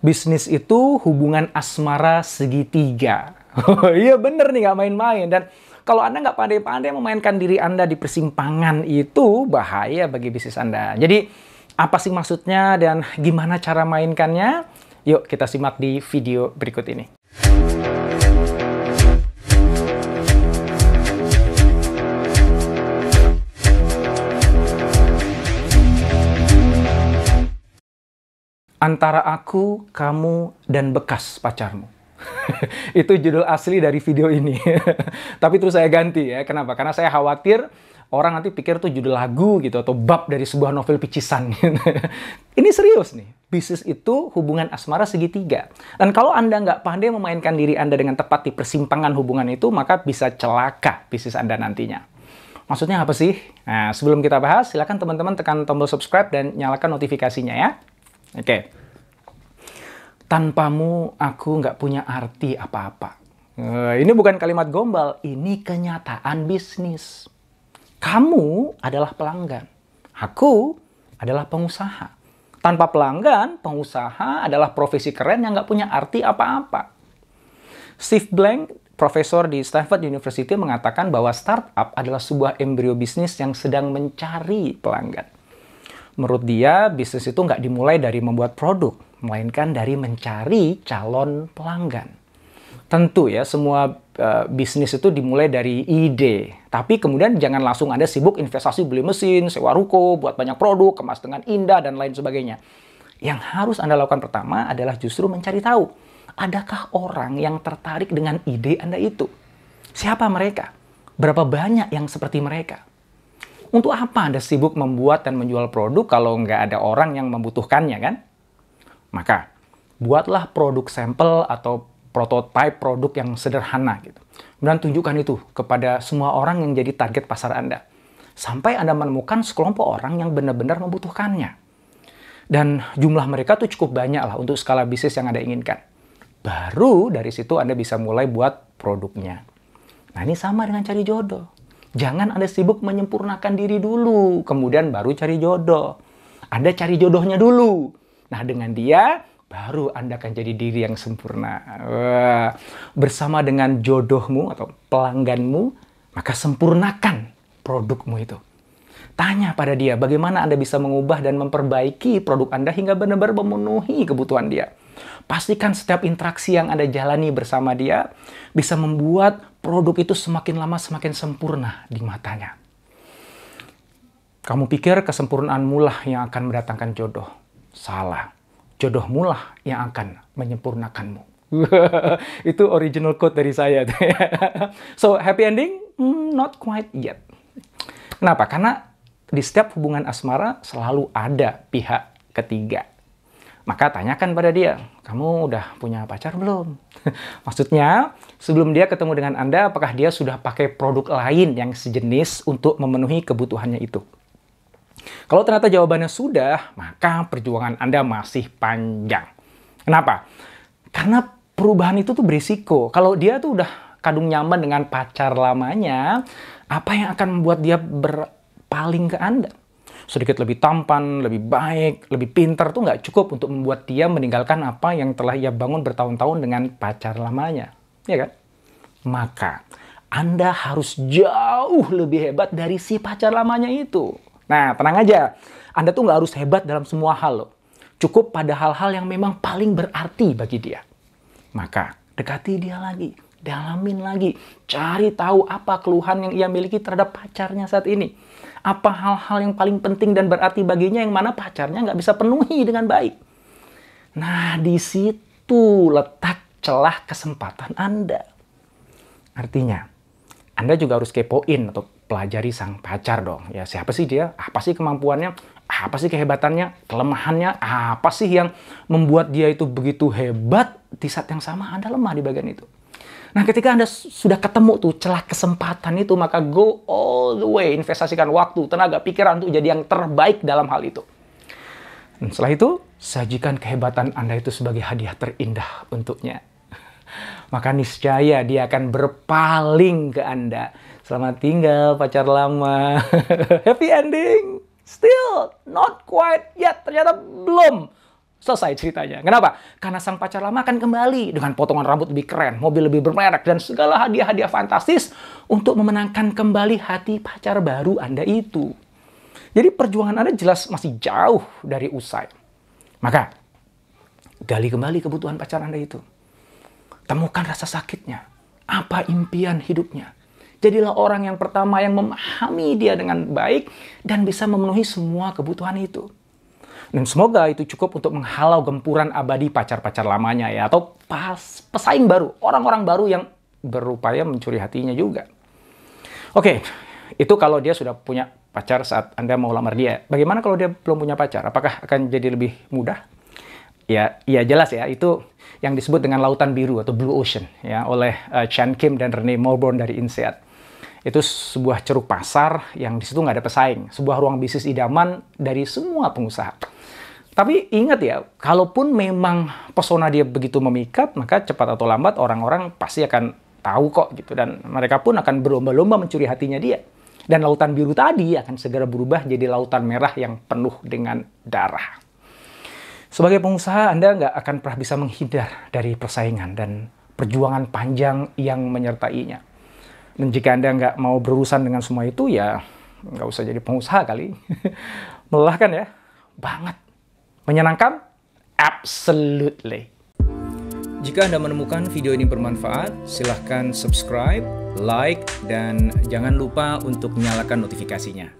bisnis itu hubungan asmara segitiga. Iya bener nih, nggak main-main. Dan kalau Anda nggak pandai-pandai memainkan diri Anda di persimpangan itu, bahaya bagi bisnis Anda. Jadi, apa sih maksudnya dan gimana cara mainkannya? Yuk kita simak di video berikut ini. Antara aku, kamu, dan bekas pacarmu. itu judul asli dari video ini. Tapi terus saya ganti ya. Kenapa? Karena saya khawatir orang nanti pikir itu judul lagu gitu atau bab dari sebuah novel picisan. ini serius nih. Bisnis itu hubungan asmara segitiga. Dan kalau Anda nggak pandai memainkan diri Anda dengan tepat di persimpangan hubungan itu, maka bisa celaka bisnis Anda nantinya. Maksudnya apa sih? Nah, sebelum kita bahas, silakan teman-teman tekan tombol subscribe dan nyalakan notifikasinya ya. Oke. Okay. Tanpamu aku nggak punya arti apa-apa. Eh, ini bukan kalimat gombal, ini kenyataan bisnis. Kamu adalah pelanggan. Aku adalah pengusaha. Tanpa pelanggan, pengusaha adalah profesi keren yang nggak punya arti apa-apa. Steve Blank, profesor di Stanford University, mengatakan bahwa startup adalah sebuah embrio bisnis yang sedang mencari pelanggan. Menurut dia, bisnis itu nggak dimulai dari membuat produk, melainkan dari mencari calon pelanggan. Tentu ya, semua uh, bisnis itu dimulai dari ide. Tapi kemudian jangan langsung Anda sibuk investasi beli mesin, sewa ruko, buat banyak produk, kemas dengan indah, dan lain sebagainya. Yang harus Anda lakukan pertama adalah justru mencari tahu, adakah orang yang tertarik dengan ide Anda itu? Siapa mereka? Berapa banyak yang seperti mereka? Untuk apa Anda sibuk membuat dan menjual produk kalau nggak ada orang yang membutuhkannya kan? Maka, buatlah produk sampel atau prototipe produk yang sederhana gitu. dan tunjukkan itu kepada semua orang yang jadi target pasar Anda. Sampai Anda menemukan sekelompok orang yang benar-benar membutuhkannya. Dan jumlah mereka tuh cukup banyak lah untuk skala bisnis yang Anda inginkan. Baru dari situ Anda bisa mulai buat produknya. Nah ini sama dengan cari jodoh. Jangan Anda sibuk menyempurnakan diri dulu, kemudian baru cari jodoh. Anda cari jodohnya dulu. Nah, dengan dia baru Anda akan jadi diri yang sempurna. Wah. Bersama dengan jodohmu atau pelangganmu, maka sempurnakan produkmu itu. Tanya pada dia bagaimana Anda bisa mengubah dan memperbaiki produk Anda hingga benar-benar memenuhi kebutuhan dia. Pastikan setiap interaksi yang Anda jalani bersama dia bisa membuat produk itu semakin lama semakin sempurna di matanya. Kamu pikir kesempurnaan mulah yang akan mendatangkan jodoh. Salah. Jodoh mulah yang akan menyempurnakanmu. itu original quote dari saya. so, happy ending? Hmm, not quite yet. Kenapa? Karena di setiap hubungan asmara selalu ada pihak ketiga maka tanyakan pada dia, kamu udah punya pacar belum? Maksudnya, sebelum dia ketemu dengan Anda, apakah dia sudah pakai produk lain yang sejenis untuk memenuhi kebutuhannya itu? Kalau ternyata jawabannya sudah, maka perjuangan Anda masih panjang. Kenapa? Karena perubahan itu tuh berisiko. Kalau dia tuh udah kadung nyaman dengan pacar lamanya, apa yang akan membuat dia berpaling ke Anda? sedikit lebih tampan, lebih baik, lebih pinter tuh nggak cukup untuk membuat dia meninggalkan apa yang telah ia bangun bertahun-tahun dengan pacar lamanya. Ya kan? Maka Anda harus jauh lebih hebat dari si pacar lamanya itu. Nah, tenang aja. Anda tuh nggak harus hebat dalam semua hal loh. Cukup pada hal-hal yang memang paling berarti bagi dia. Maka dekati dia lagi dalamin lagi, cari tahu apa keluhan yang ia miliki terhadap pacarnya saat ini. Apa hal-hal yang paling penting dan berarti baginya yang mana pacarnya nggak bisa penuhi dengan baik. Nah, di situ letak celah kesempatan Anda. Artinya, Anda juga harus kepoin atau pelajari sang pacar dong. Ya, siapa sih dia? Apa sih kemampuannya? Apa sih kehebatannya? Kelemahannya? Apa sih yang membuat dia itu begitu hebat di saat yang sama Anda lemah di bagian itu? Nah, ketika Anda sudah ketemu tuh celah kesempatan itu, maka go all the way, investasikan waktu, tenaga, pikiran untuk jadi yang terbaik dalam hal itu. Dan setelah itu, sajikan kehebatan Anda itu sebagai hadiah terindah untuknya. Maka niscaya dia akan berpaling ke Anda. Selamat tinggal pacar lama. Happy ending. Still not quite yet. Ternyata belum Selesai ceritanya. Kenapa? Karena sang pacar lama akan kembali dengan potongan rambut lebih keren, mobil lebih bermerek, dan segala hadiah-hadiah fantastis untuk memenangkan kembali hati pacar baru Anda itu. Jadi perjuangan Anda jelas masih jauh dari usai. Maka, gali kembali kebutuhan pacar Anda itu. Temukan rasa sakitnya. Apa impian hidupnya? Jadilah orang yang pertama yang memahami dia dengan baik dan bisa memenuhi semua kebutuhan itu. Dan semoga itu cukup untuk menghalau gempuran abadi pacar-pacar lamanya ya atau pas, pesaing baru, orang-orang baru yang berupaya mencuri hatinya juga. Oke, itu kalau dia sudah punya pacar saat Anda mau lamar dia. Bagaimana kalau dia belum punya pacar? Apakah akan jadi lebih mudah? Ya, ya jelas ya, itu yang disebut dengan lautan biru atau blue ocean ya oleh eh, Chan Kim dan Renee Morborn dari INSEAD itu sebuah ceruk pasar yang di situ nggak ada pesaing, sebuah ruang bisnis idaman dari semua pengusaha. Tapi ingat ya, kalaupun memang pesona dia begitu memikat, maka cepat atau lambat orang-orang pasti akan tahu kok gitu dan mereka pun akan berlomba-lomba mencuri hatinya dia. Dan lautan biru tadi akan segera berubah jadi lautan merah yang penuh dengan darah. Sebagai pengusaha, Anda nggak akan pernah bisa menghindar dari persaingan dan perjuangan panjang yang menyertainya. Dan jika Anda nggak mau berurusan dengan semua itu, ya nggak usah jadi pengusaha kali. Melelahkan ya? Banget. Menyenangkan? Absolutely. Jika Anda menemukan video ini bermanfaat, silahkan subscribe, like, dan jangan lupa untuk nyalakan notifikasinya.